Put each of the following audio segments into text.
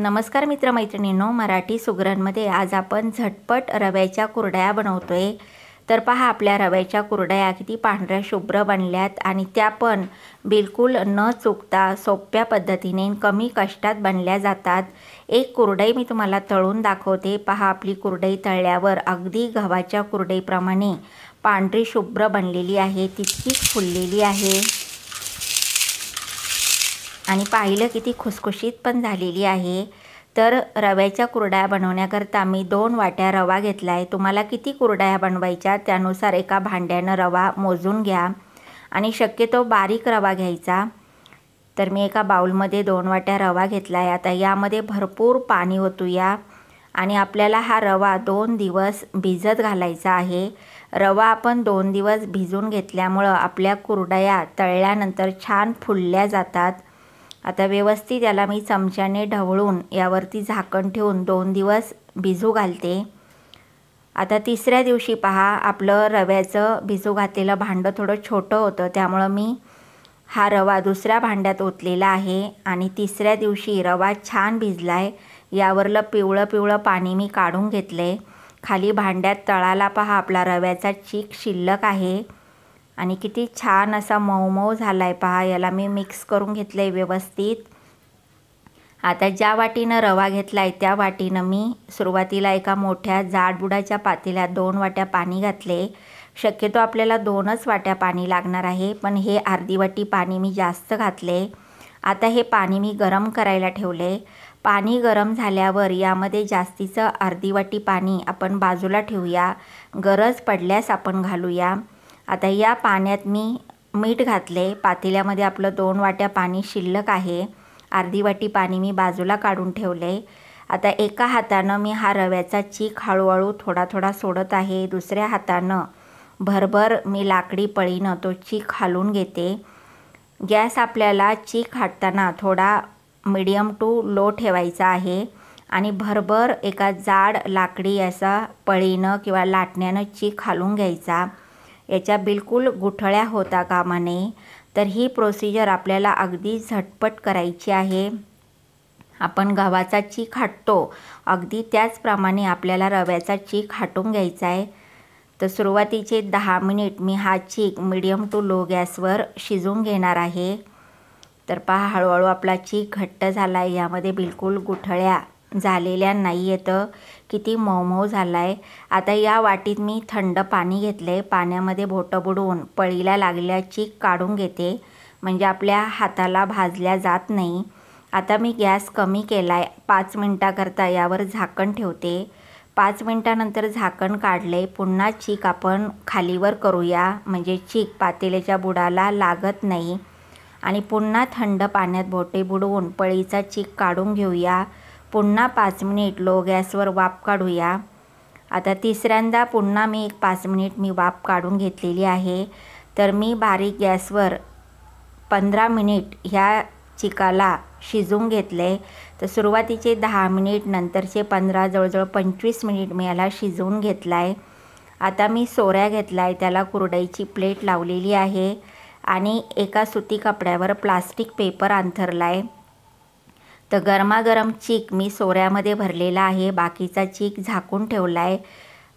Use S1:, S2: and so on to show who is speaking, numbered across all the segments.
S1: नमस्कार मित्रमैत्रिणींनो मराठी सुग्रणमध्ये आज आपण झटपट रव्याच्या कुरड्या बनवतोय तर पहा आपल्या रव्याच्या कुरड्या किती पांढऱ्या शुभ्र बनल्यात आणि त्या पण बिलकुल न चुकता सोप्या पद्धतीने कमी कष्टात बनल्या जातात एक कुरडई मी तुम्हाला तळून दाखवते पहा आपली कुरडई तळल्यावर अगदी गव्हाच्या कुरडईप्रमाणे पांढरी शुभ्र बनलेली आहे तितकीच फुललेली आहे आणि पाहिलं किती खुसखुशीत पण झालेली आहे तर रव्याच्या कुरड्या बनवण्याकरता मी दोन वाट्या रवा घेतला आहे तुम्हाला किती कुरड्या बनवायच्या त्यानुसार एका भांड्यानं रवा मोजून घ्या आणि शक्यतो बारीक रवा घ्यायचा तर मी एका बाऊलमध्ये दोन वाट्या रवा घेतला आहे आता यामध्ये भरपूर पाणी होतो या आणि आपल्याला हा रवा दोन दिवस भिजत घालायचा आहे रवा आपण दोन दिवस भिजून घेतल्यामुळं आपल्या कुरड्या तळल्यानंतर छान फुलल्या जातात आता व्यवस्थित याला मी चमच्याने ढवळून यावरती झाकण ठेवून दोन दिवस भिजू घालते आता तिसऱ्या दिवशी पहा आपलं रव्याचं भिजू घातलेलं भांडं थोडं छोटं होतं त्यामुळं मी हा रवा दुसऱ्या भांड्यात ओतलेला आहे आणि तिसऱ्या दिवशी रवा छान भिजला आहे यावरलं पिवळं पिवळं पाणी मी काढून घेतलं आहे खाली भांड्यात तळाला पहा आपला रव्याचा चीक शिल्लक आहे आणि किती छान असा मऊ मऊ झाला आहे पहा याला मी मिक्स करून घेतलं आहे व्यवस्थित आता ज्या वाटीनं रवा घेतला आहे त्या वाटीनं मी सुरुवातीला एका मोठ्या जाडबुडाच्या पातेल्यात दोन वाट्या पाणी घातले शक्यतो आपल्याला दोनच वाट्या पाणी लागणार आहे पण हे अर्धी वाटी पाणी मी जास्त घातले आता हे पाणी मी गरम करायला ठेवले पाणी गरम झाल्यावर यामध्ये जास्तीचं अर्धी वाटी पाणी आपण बाजूला ठेवूया गरज पडल्यास आपण घालूया आता या पाण्यात मी मीठ घातले पातेल्यामध्ये आपलं दोन वाट्या पाणी शिल्लक आहे अर्धी वाटी पाणी मी बाजूला काढून ठेवले आता एका हातानं मी हा रव्याचा चीक हळूहळू थोडा थोडा सोडत आहे दुसऱ्या हातानं भरभर मी लाकडी पळीनं तो चीक हालून घेते गॅस आपल्याला चीक हाटताना थोडा मिडियम टू लो ठेवायचा आहे आणि भरभर एका जाड लाकडी असा पळीनं किंवा लाटण्यानं चीक हालून घ्यायचा याच्या बिलकुल गुठळ्या होता कामा नये तर ही प्रोसिजर आपल्याला अगदी झटपट करायची आहे आपण गव्हाचा चीक हाटतो अगदी त्याचप्रमाणे आपल्याला रव्याचा चीक हाटून घ्यायचा आहे तर सुरुवातीचे दहा मिनिट मी हा चीक मिडियम टू लो गॅसवर शिजवून घेणार आहे तर पहा हळूहळू आपला चीक घट्ट झाला आहे यामध्ये बिलकुल गुठळ्या झालेल्या नाही येतं किती मऊ झाला आहे आता या वाटीत मी थंड पाणी घेतलं आहे पाण्यामध्ये बोटं बुडवून पळीला लागलेल्या चीक काढून घेते म्हणजे आपल्या हाताला भाजल्या जात नाही आता मी गॅस कमी केला आहे पाच मिनटाकरता यावर झाकण ठेवते पाच मिनटानंतर झाकण काढले पुन्हा चीक आपण खालीवर करूया म्हणजे चीक पातेल्याच्या बुडाला लागत नाही आणि पुन्हा थंड पाण्यात बोटे बुडवून पळीचा चीक काढून घेऊया पुन्हा पाच मिनिट लो गॅसवर वाफ काढूया आता तिसऱ्यांदा पुन्हा मी एक पाच मिनिट मी वाफ काढून घेतलेली आहे तर मी बारीक गॅसवर पंधरा मिनिट ह्या चिकाला शिजवून घेतले तर सुरुवातीचे दहा मिनिट नंतरचे पंधरा जवळजवळ पंचवीस मिनिट मी याला शिजवून घेतला आहे आता मी सोऱ्या घेतला आहे त्याला कुरडईची प्लेट लावलेली आहे आणि एका सुती कपड्यावर प्लास्टिक पेपर अंथरला आहे तर गरमागरम चीक मी सोऱ्यामध्ये भरलेला आहे बाकीचा चीक झाकून ठेवला आहे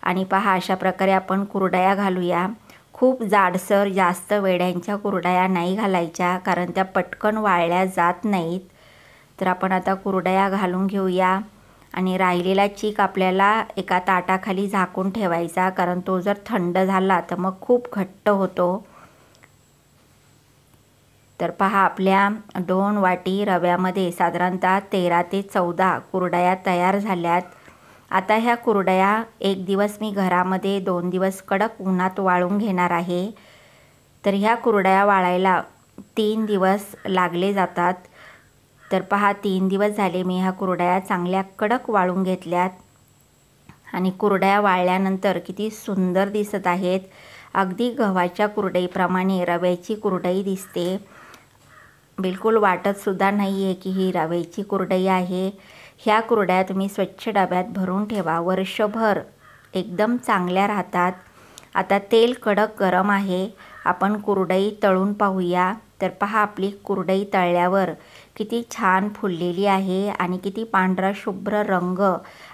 S1: आणि पहा अशा प्रकारे आपण कुरडया घालूया खूप जाडसर जास्त वेड्यांच्या कुरडया नाही घालायच्या कारण त्या पटकन वाळल्या जात नाहीत तर आपण आता कुरडया घालून घेऊया आणि राहिलेला चीक आपल्याला एका ताटाखाली झाकून ठेवायचा कारण तो जर थंड झाला तर मग खूप घट्ट होतो तर पहा आपल्या दोन वाटी रव्यामध्ये साधारणतः तेरा ते चौदा कुरडया तयार झाल्यात आता ह्या कुरडया एक दिवस मी घरामध्ये दोन दिवस कडक उन्हात वाळून घेणार आहे तर ह्या कुरडया वाळायला तीन दिवस लागले जातात तर पहा तीन दिवस झाले मी ह्या कुरडया चांगल्या कडक वाळून घेतल्यात आणि कुरड्या वाळल्यानंतर किती सुंदर दिसत आहेत अगदी गव्हाच्या कुरडईप्रमाणे रव्याची कुरडई दिसते बिलकुल वाटतसुद्धा नाही आहे की ही रवेची कुरडई आहे ह्या कुरड्या तुम्ही स्वच्छ डब्यात भरून ठेवा वर्षभर एकदम चांगल्या राहतात आता तेल कडक गरम आहे आपण कुरडई तळून पाहूया तर पहा आपली कुरडई तळल्यावर किती छान फुललेली आहे आणि किती पांढरा शुभ्र रंग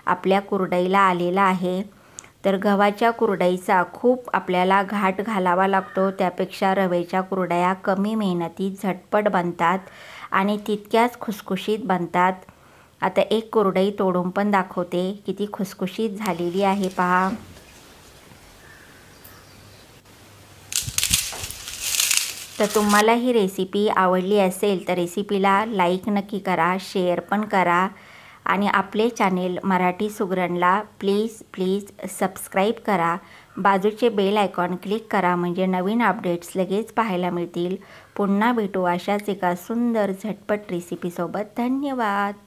S1: आपल्या कुरडईला आलेला आहे तर गव्हाच्या कुरडईचा खूप आपल्याला घाट घालावा लागतो त्यापेक्षा रवेच्या कुरडया कमी मेहनतीत झटपट बनतात आणि तितक्याच खुसखुशीत बनतात आता एक कुरडई तोडून पण दाखवते किती खुसखुशीत झालेली आहे पहा तर तुम्हाला ही रेसिपी आवडली असेल तर रेसिपीला लाईक नक्की करा शेअर पण करा आणि आपले चॅनेल मराठी सुगरणला प्लीज प्लीज सबस्क्राईब करा बाजूचे बेल आयकॉन क्लिक करा म्हणजे नवीन अपडेट्स लगेच पाहायला मिळतील पुन्हा भेटू अशाच एका सुंदर झटपट रेसिपीसोबत धन्यवाद